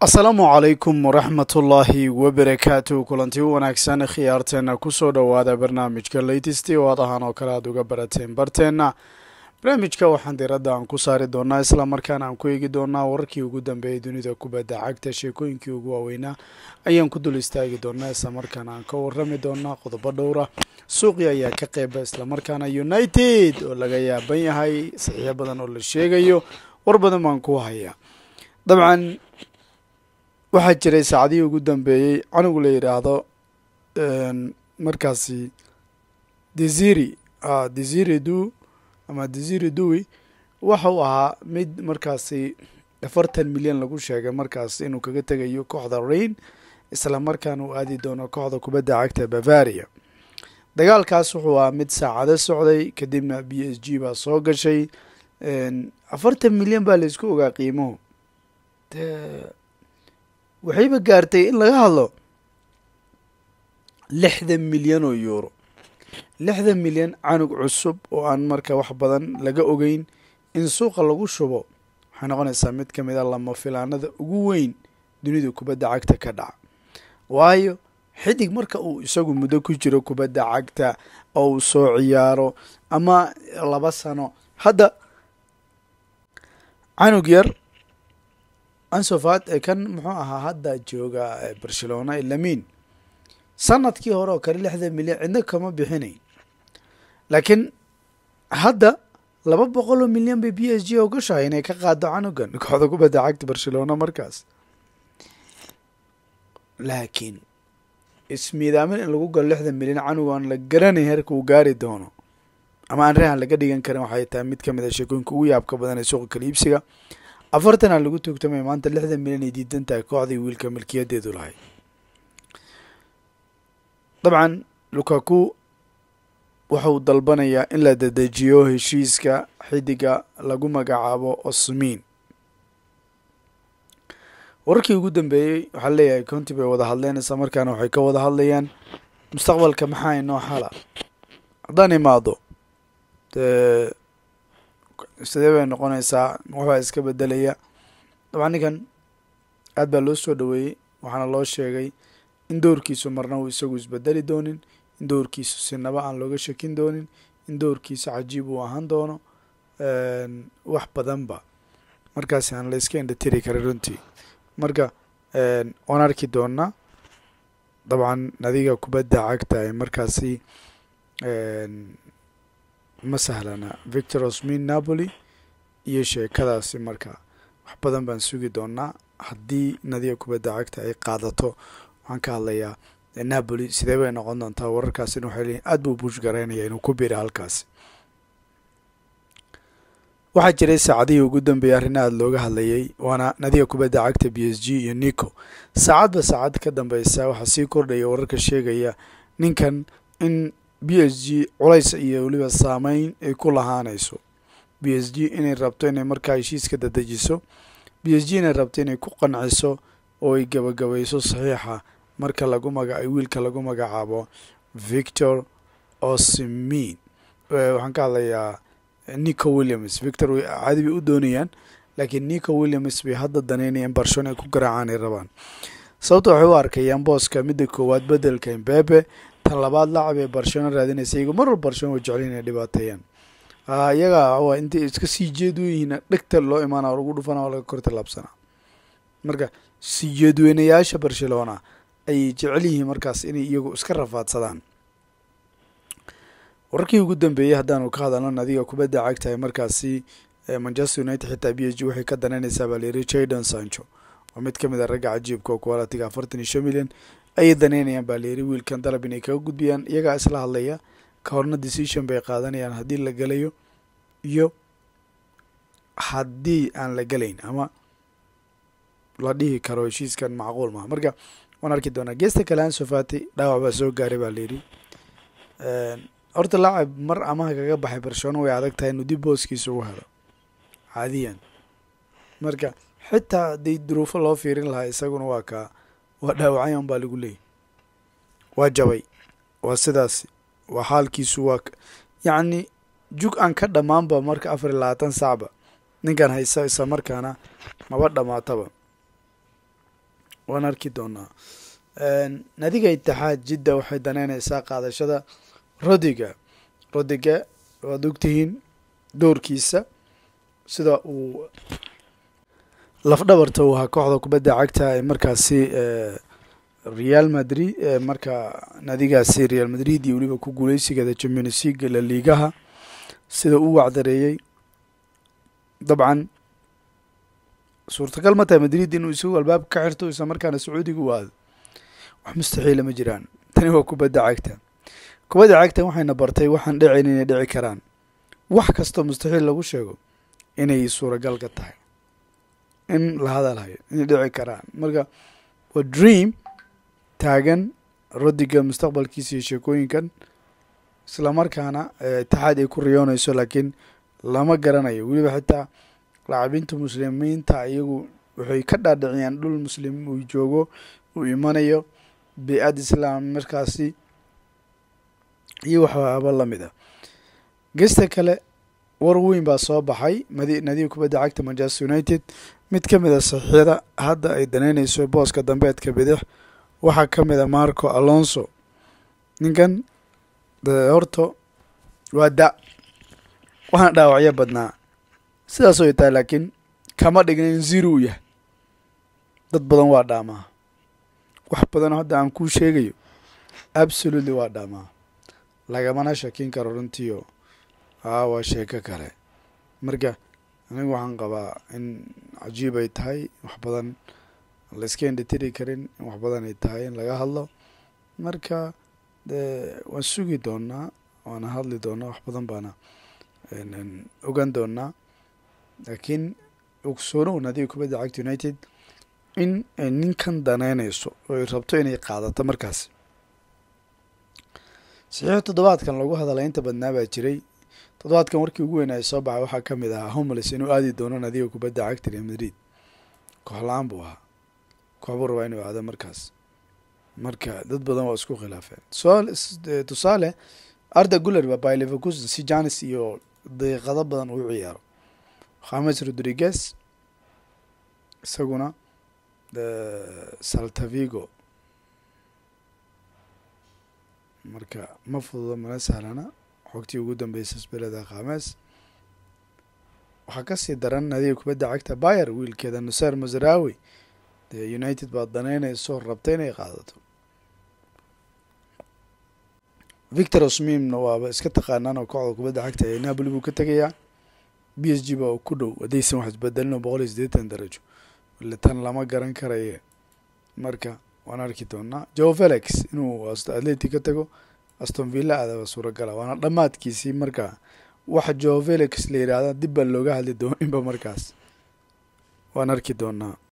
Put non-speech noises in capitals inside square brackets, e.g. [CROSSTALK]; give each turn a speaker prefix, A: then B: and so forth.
A: asalaamu calaykum waraxmatullaahi wabarakaatu kulanti u wanaagsan khiyaarteenna kusoo dhowaada barnaamijka latest oo aad ahaan oo kale aad uga barateen barteenna barnaamijka waxaan diradda aan ku saari doonaa isla markaana aan ku eegi doonaa wararkii ugu dambeeyay dunida kubadda cagta sheekooyinkii ugu waaweynaa ayaan ku dul istaagi doonaa isla markaana aan ka warrami doonaa qodobo dhowra suuqii ayaa ka qeyba islamarkaana united oo laga yaaban yahay saxiix badan oo la sheegayo war badan baan ku hayaa dabcan waxaa jiray saacadihii ugu dambeeyey canugu la yidhaahdo markaasi desiri ah, desiri du ama desiri duwi waxa uu ahaa mid markaasi afartan milyan lagu sheegay markaas inuu kaga tegayo kooxda rain isla markaana uu aadi doono kooxda kubadda cagta bavaria dagaalkaas wuxuu ahaa mid saacado socday kadibna b s g baa soo gashay afartan milyan baa laysku ogaa qiimuhu waxayba gaartay in laga hadlo lixdan milyan oo yuuro lixdan milyan canug cusub oo aan marka wax badan laga ogeyn in suuqa lagu shubo waxay noqonaysaa mid ka mid a ah lama filaanada ugu weyn dunida kubadda cagta ka dhaca waayo xidig marka uu isagu muddo ku jiro kubadda cagta oo uu soo ciyaaro ama laba sano hadda canug yar ansofat kan muxuu ahaa hadda jooga barcelona lamin sanadkii hore oo kale lixdan milyan cidna kama bixinayn laakiin hadda laba boqol oo milyan bay b s g ogashahay inay ka qaado canugan [LAUGHS] kooxda kubadda cagta barcelona markaas laakiin ismiidaamin in lagu galo lixdan milyan canuga aan la garanay heerka uu gaari doono ama aan rehan laga dhigan karin waxay tahay mid ka mid a ah sheekooyinka ugu yaabka badan ee suuqa kala afartan afartanaa lagu tuugtamay maanta lixdan milyan ay diidan tahay kooxdii wiilka milkiyadeedu lahay dabcan lukaku waxa uu dalbanayaa in la dadejiyo heshiiska xidiga lagu magacaabo osmiin wararkii ugu dambeeyey waxaa leeyahay county bay wada hadleenaysaa markaana waxay ka wada hadlayaan mustaqbalka maxaa inoo xala haddaan imaado dee sidee bay noqonaysaa waxbaa iska bedelaya dabcan ninkan aad baa loo soo dhaweeyey waxaana loo sheegay in doorkiisu marna uu isagu isbedeli doonin in doorkiisu sinaba aan ah looga shakin doonin in doorkiisa cajiib uu ahaan doono wax badanba markaasi aan la iska indhatiri karin runtii marka waan arki doonaa dabcan adiga kubadda cagta ee markaasi ma sahlana victor osmin napoli iyo sheekadaasi marka wax badan baan sugi doonaa haddii nadiga kubadda cagta ay qaadato waxaan ka hadlayaa napoli sidee bay noqon doontaa wararkaasina waxay leeyiin aad buu buush garaynaya inuu ku biira halkaasi waxaa jiray saacadihii ugu dambeeyay arrinna aada looga hadlayay waana nadiga kubadda cagta b s g iyo nico saacadba saacad ka dambeysa waxaa sii kordhaya wararka sheegaya ninkan in b s g culays iyo weliba saameyn ay ku lahaanayso b s g inay rabto inay markaa heshiiska dadejiso b s g inay rabto inay ku qanciso oo ay gabagabayso saxiixa marka lagu maga wiilka lagu magacaabo victor osimin waxaan ka hadlayaa nico williams victor caadi bay u doonayaan laakiin nico williams bay hadda danaynayaan barcelona ay ku garaacaan ay rabaan sababta waxay u arkayaan booska midda koowaad bedelka imbepe tan labaad lacab ee barshano raadinaysa iyago mar wal barshano way jeclan inay dhibaateeyaan ah, iyaga waa intay iska sii jeedweyhiin dhegta loo imaana lagu dhufana waa laga kortalaabsanaa marka sii jeedweynayaasha barcelona ayay jecel yihiin markaas inay iyagu iska rafaadsadaan wararkii ugu dambeeyey haddaanu ka hadalnan adiga kubadda cagtahay markaasi manchester united xitaa b h waxay ka danaynaysaa baa layiri jardon sancho oo mid ka mid a ah ragga cajiibka oo kuwalatiga afartan iyo shan milyan ayay danaynayaan baa layidhi wiilkan dalab inay kaga gudbiyaan iyagaa isla hadlaya kahorna horna decision bay qaadanayaan haddii la gelayo iyo haddii aan la gelayn ama la dhihi karo heshiiskan macquul maaha marka waan arki doonaa geesta kale ansofati dhaawac baa soo gaaray baa layidhi horta laacab mar amaha kaga baxay barcelona way adag tahay inuu dib booskiisa ugu helo caadiyan marka xitaa dee duruufo loo fiirin lahaa isaguna waa kaa waa dhaawacayan baa lagu leeyahy waa jabay waa sidaasi waa xaalkiisu waa yacni jug aan ka dhammaanba marka afar iyo labaatan saacba ninkan haysa isla markaana maba dhammaataba waan arki doonaa nadiga itixaad jidda waxay danaynaysaa qaadashada rodiga rodiga waad ogtihiin doorkiisa sida uu lafdhabarta ahaa kooxda kubadda cagta ee markaasi eh, real madrid eh, marka nadigaasi real madrid iyo weliba ku guuleysigeeda champions league laliigaha sida u wacdareeyey dabcan suurtagal ma tahay madrid inuu isagu albaab ka xirto isla markaana sacuudiga u aado wax mustaxiila ma jiraan tani waa kubadda cagta kubadda cagta waxayna bartay waxaan dhicin inay dhici karaan wax kastoo mustaxiil lagu sheego inay suuragalka tahay in la hadalhayo inay dhici karaan marka waa dream taagan rodiga mustaqbalkiisa iyo sheekooyinkan islamarkaana itixaad eh, ay ku riyoonayso laakiin lama garanayo weliba xitaa lacabinta muslimiinta iyagu waxay ka dhaadhiciyaan dhul muslim uu joogo uu imanayo bi-ad islaam markaasi iyo waxaaba lamid a gesta kale war weyn baa soo baxay nadiir kubadda cagta manchester united mid ka mid a ah saxiixyada hadda ay danaynayso booska dambeedka bidix waxaa ka mid a ah marco alonso ninkan horto waa da waxaana dhaawacyo badnaa sidaasoo tahay laakiin kama dhigna in zero u yahay dad badan waa dhaamaa wax badanoo hadda aan kuu sheegayo absolutely waa dhaamaa lagamana shakin karo runtiiyo aa waa sheeko kale marka anigu waxaan qabaa in cajiib ay tahay wax badan layska indhatiri karin in wax badan ay tahay in laga hadlo marka dee waan sugi doonnaa waana hadli doonnaa wax badan baana ogaan doonnaa laakiin ogsoonown adiga kubadda cagta united in ay ninkan danaynayso oo ay rabto inay qaadato markaasi saxiix toddobaadkan lagu hadalay inta badnaa baa jiray todobaadkan warkii ugu weynaa soo baxay waxaa ka mid ahaa homeles inuu aadi doono adiga kubadda cagta real madrid kooxla buu ahaa kooxbuu rabaa inuu aado markaas marka dad badan waa isku khilaafeen eh, tusaale arda guler ba by leverkusen si janis iyo daqiiqado badan uu ciyaaro khames rodriguez isaguna saltavigo eh, marka ma fududo mana sahlana xogtii ugu dambeysay isbelada khaamees waxaa kasii daran nadiga kubadda cagta bayer wiilkeeda nuser masrawi dee united baad danaynayso rabta inay qaadato victor osmimna waaba iska taqaanaanoo kooxda kubadda cagta ee napoli buu ka tegayaa b s g baa ku dhow haddaysan wax isbedelino boqol iyo siddeetan darajo ile tan lama garan karaye marka waan arki doonaa joe felix inuu atleti ka tago aston villa adaba suuragala waana dhammaadkiisii marka wax jovelix la yidhaahda dibba looga hadli doon inba markaas waan arki doonaa